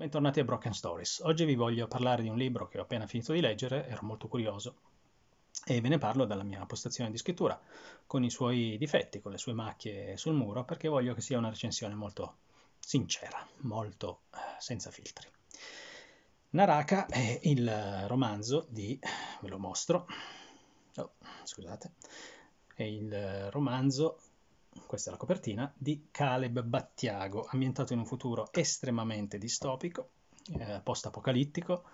Bentornati a Broken Stories. Oggi vi voglio parlare di un libro che ho appena finito di leggere, ero molto curioso, e ve ne parlo dalla mia postazione di scrittura, con i suoi difetti, con le sue macchie sul muro, perché voglio che sia una recensione molto sincera, molto eh, senza filtri. Naraka è il romanzo di, ve lo mostro, oh, scusate, è il romanzo questa è la copertina, di Caleb Battiago, ambientato in un futuro estremamente distopico, eh, post-apocalittico,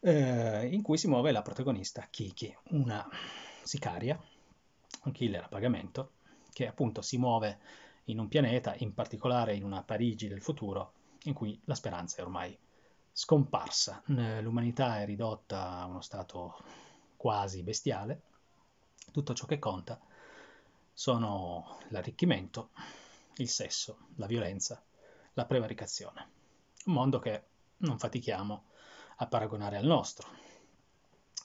eh, in cui si muove la protagonista Kiki, una sicaria, un killer a pagamento, che appunto si muove in un pianeta, in particolare in una Parigi del futuro, in cui la speranza è ormai scomparsa. Eh, l'umanità è ridotta a uno stato quasi bestiale. Tutto ciò che conta è sono l'arricchimento, il sesso, la violenza, la prevaricazione. Un mondo che non fatichiamo a paragonare al nostro.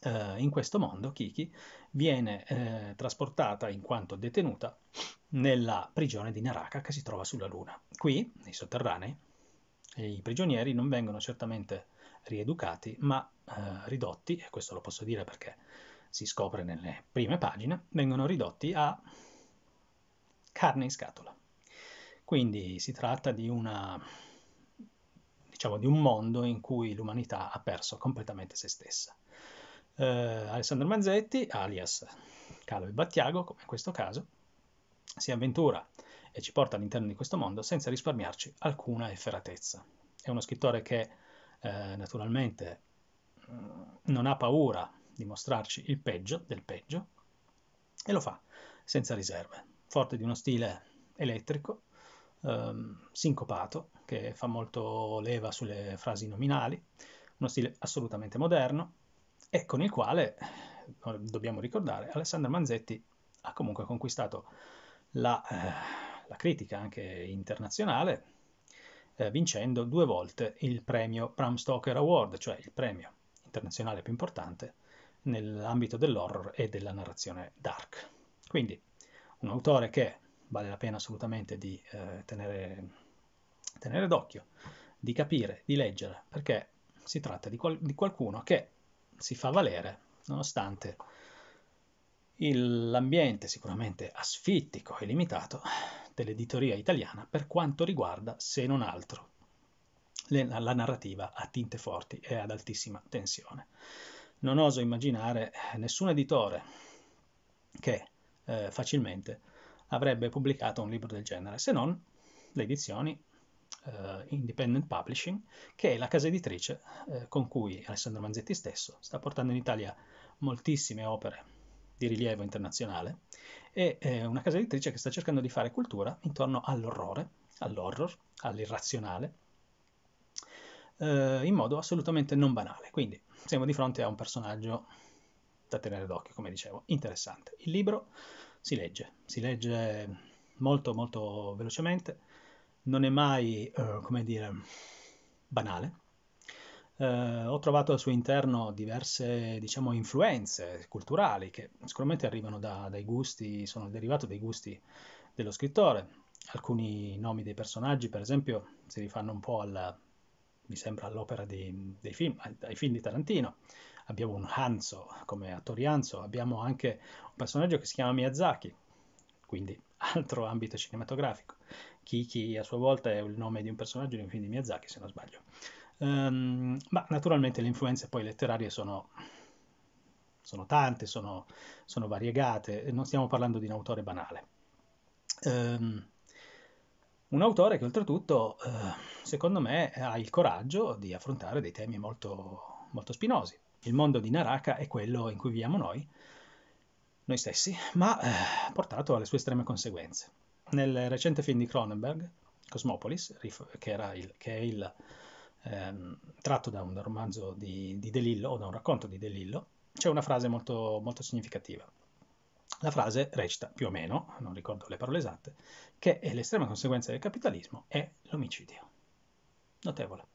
Eh, in questo mondo Kiki viene eh, trasportata in quanto detenuta nella prigione di Naraka che si trova sulla Luna. Qui, nei sotterranei, i prigionieri non vengono certamente rieducati, ma eh, ridotti, e questo lo posso dire perché si scopre nelle prime pagine, vengono ridotti a carne in scatola. Quindi si tratta di, una, diciamo, di un mondo in cui l'umanità ha perso completamente se stessa. Eh, Alessandro Manzetti, alias Calo e Battiago, come in questo caso, si avventura e ci porta all'interno di questo mondo senza risparmiarci alcuna efferatezza. È uno scrittore che eh, naturalmente mm, non ha paura di mostrarci il peggio del peggio e lo fa senza riserve forte di uno stile elettrico, ehm, sincopato, che fa molto leva sulle frasi nominali, uno stile assolutamente moderno e con il quale, dobbiamo ricordare, Alessandro Manzetti ha comunque conquistato la, eh, la critica anche internazionale, eh, vincendo due volte il premio Bram Stoker Award, cioè il premio internazionale più importante nell'ambito dell'horror e della narrazione dark. Quindi un autore che vale la pena assolutamente di eh, tenere, tenere, d'occhio, di capire, di leggere, perché si tratta di, qual- di qualcuno che si fa valere nonostante il, l'ambiente sicuramente asfittico e limitato dell'editoria italiana per quanto riguarda, se non altro, le, la narrativa a tinte forti e ad altissima tensione. Non oso immaginare eh, nessun editore che eh, facilmente avrebbe pubblicato un libro del genere, se non le edizioni eh, Independent Publishing, che è la casa editrice eh, con cui Alessandro Manzetti stesso sta portando in Italia moltissime opere di rilievo internazionale e è una casa editrice che sta cercando di fare cultura intorno all'orrore, all'horror, all'irrazionale, eh, in modo assolutamente non banale. Quindi siamo di fronte a un personaggio da tenere d'occhio, come dicevo, interessante. Il libro si legge, si legge molto molto velocemente, non è mai, uh, come dire, banale. Uh, ho trovato al suo interno diverse, diciamo, influenze culturali che sicuramente arrivano da, dai gusti, sono derivate dai gusti dello scrittore. Alcuni nomi dei personaggi, per esempio, si rifanno un po' al, mi sembra all'opera dei, dei film, ai, ai, film di Tarantino. Abbiamo un Hanzo come attore Hanzo, abbiamo anche un personaggio che si chiama Miyazaki, quindi altro ambito cinematografico. Kiki a sua volta è il nome di un personaggio di un film di Miyazaki, se non sbaglio. Um, ma naturalmente le influenze poi letterarie sono, sono tante, sono, sono variegate, non stiamo parlando di un autore banale. Um, un autore che oltretutto, eh, secondo me, ha il coraggio di affrontare dei temi molto, molto spinosi. Il mondo di Naraka è quello in cui viviamo noi, noi stessi, ma eh, portato alle sue estreme conseguenze. Nel recente film di Cronenberg, Cosmopolis, che, era il, che è il, ehm, tratto da un romanzo di, di, Lillo, o da un racconto di De Lillo, c'è una frase molto, molto significativa. La frase recita più o meno, non ricordo le parole esatte, che l'estrema conseguenza del capitalismo è l'omicidio. Notevole.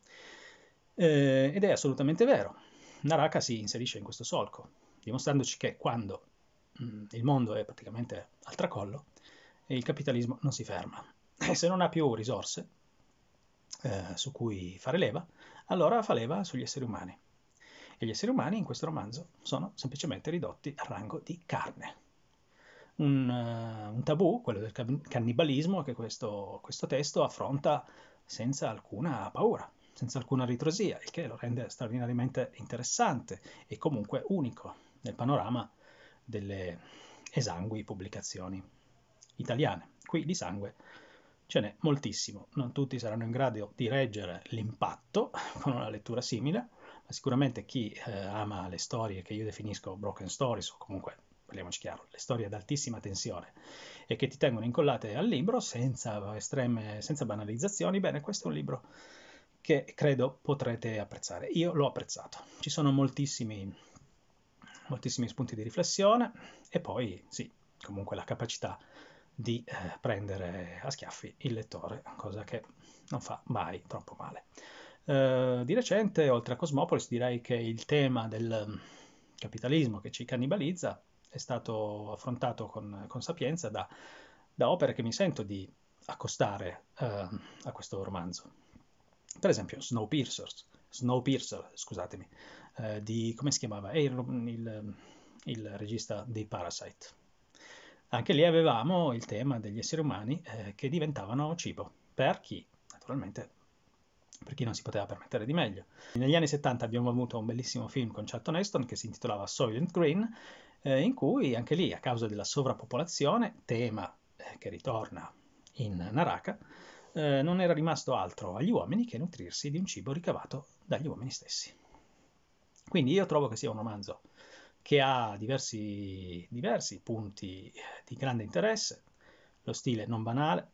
Eh, ed è assolutamente vero. Naraka si inserisce in questo solco, dimostrandoci che quando mh, mm, il mondo è praticamente al tracollo, eh, il capitalismo non si ferma. E se non ha più risorse eh, su cui fare leva, allora fa leva sugli esseri umani. E gli esseri umani in questo romanzo sono semplicemente ridotti al rango di carne un, eh, un tabù, quello del cannibalismo, che questo, questo testo affronta senza alcuna paura, senza alcuna ritrosia, il che lo rende straordinariamente interessante e comunque unico nel panorama delle esangui pubblicazioni italiane. Qui di sangue ce n'è moltissimo, non tutti saranno in grado di reggere l'impatto con una lettura simile, ma sicuramente chi eh, ama le storie che io definisco broken stories o comunque parliamoci chiaro, le storie ad altissima tensione e che ti tengono incollate al libro senza estreme, senza banalizzazioni, bene, questo è un libro che credo potrete apprezzare. Io l'ho apprezzato. Ci sono moltissimi, moltissimi spunti di riflessione e poi, sì, comunque la capacità di eh, prendere a schiaffi il lettore, cosa che non fa mai troppo male. Eh, di recente, oltre a Cosmopolis, direi che il tema del capitalismo che ci cannibalizza è stato affrontato con, con sapienza da, da, opere che mi sento di accostare eh, a questo romanzo. Per esempio Snowpiercer, Snowpiercer scusatemi, eh, di, come si chiamava? È il, il, il, regista dei Parasite. Anche lì avevamo il tema degli esseri umani eh, che diventavano cibo, per chi? Naturalmente per chi non si poteva permettere di meglio. Negli anni 70 abbiamo avuto un bellissimo film con Charlton Heston che si intitolava Soylent Green eh, in cui anche lì a causa della sovrappopolazione, tema eh, che ritorna in Naraka, eh, non era rimasto altro agli uomini che nutrirsi di un cibo ricavato dagli uomini stessi. Quindi io trovo che sia un romanzo che ha diversi, diversi punti di grande interesse, lo stile non banale,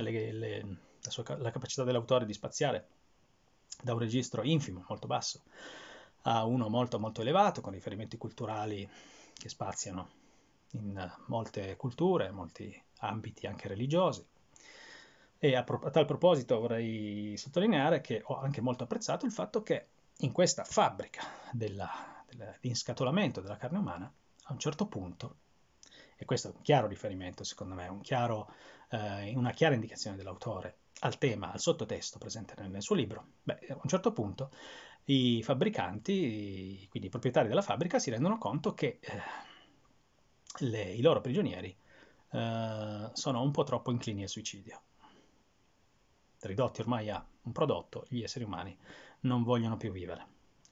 le, le, la, sua, la capacità dell'autore di spaziare da un registro infimo, molto basso, a uno molto molto elevato, con riferimenti culturali che spaziano in molte culture, molti ambiti anche religiosi. E a, pro- a, tal proposito vorrei sottolineare che ho anche molto apprezzato il fatto che in questa fabbrica della, della, di inscatolamento della carne umana, a un certo punto, e questo è un chiaro riferimento secondo me, un chiaro, eh, una chiara indicazione dell'autore al tema, al sottotesto presente nel, nel suo libro, beh, a un certo punto i fabbricanti, quindi i proprietari della fabbrica, si rendono conto che eh, le, i loro prigionieri eh, sono un po' troppo inclini al suicidio. Ridotti ormai a un prodotto, gli esseri umani non vogliono più vivere.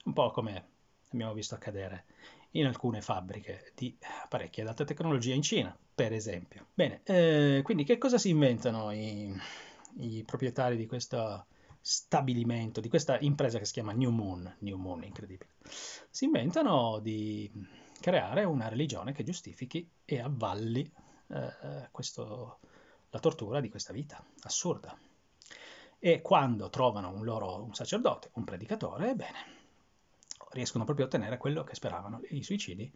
Un po' come abbiamo visto accadere in alcune fabbriche di apparecchi ad alta tecnologia in Cina, per esempio. Bene, eh, quindi che cosa si inventano i, i proprietari di questa stabilimento, di questa impresa che si chiama New Moon, New Moon incredibile, si inventano di creare una religione che giustifichi e avvalli eh, questo, la tortura di questa vita assurda. E quando trovano un loro un sacerdote, un predicatore, ebbene, riescono proprio a ottenere quello che speravano. I suicidi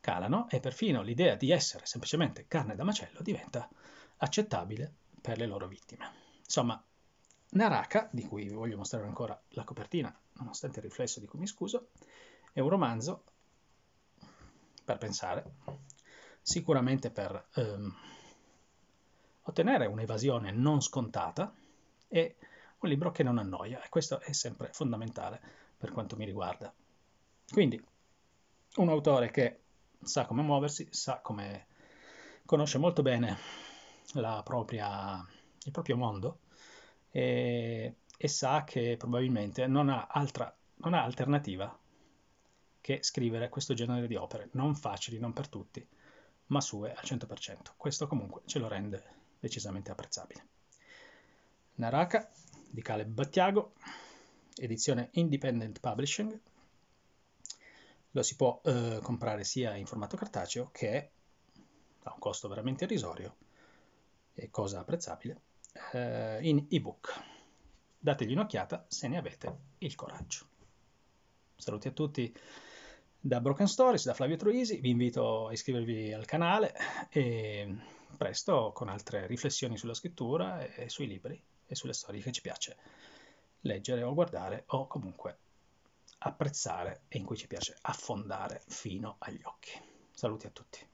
calano e perfino l'idea di essere semplicemente carne da macello diventa accettabile per le loro vittime. Insomma, Naraka, di cui vi voglio mostrare ancora la copertina, nonostante il riflesso di cui mi scuso, è un romanzo per pensare, sicuramente per ehm, ottenere un'evasione non scontata e un libro che non annoia, e questo è sempre fondamentale per quanto mi riguarda. Quindi, un autore che sa come muoversi, sa come conosce molto bene propria, il proprio mondo, e, e sa che probabilmente non ha, altra, non ha alternativa che scrivere questo genere di opere, non facili, non per tutti, ma sue al 100%. Questo comunque ce lo rende decisamente apprezzabile. Naraka di Caleb Battiago, edizione Independent Publishing. Lo si può eh, comprare sia in formato cartaceo che a un costo veramente irrisorio e cosa apprezzabile eh, in ebook. Dategli un'occhiata se ne avete il coraggio. Saluti a tutti da Broken Stories, da Flavio Troisi, vi invito a iscrivervi al canale e presto con altre riflessioni sulla scrittura e sui libri e sulle storie che ci piace leggere o guardare o comunque apprezzare e in cui ci piace affondare fino agli occhi. Saluti a tutti.